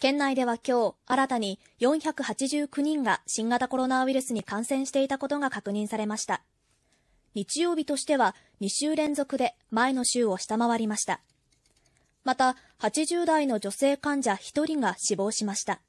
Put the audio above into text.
県内では今日新たに489人が新型コロナウイルスに感染していたことが確認されました。日曜日としては2週連続で前の週を下回りました。また、80代の女性患者1人が死亡しました。